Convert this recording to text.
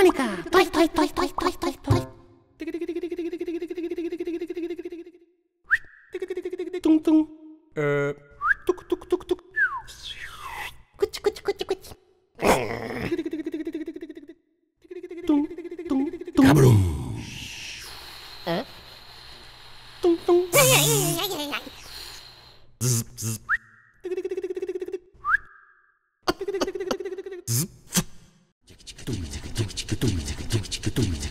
まにか。トイトイトイトイトイトイトイ。トントン。えー、トクトクトクトク。クチクチクチクチ。トントントン。ガブロン。えトントン。いやいやいやいやいや。ズズズ。ズッズッ。do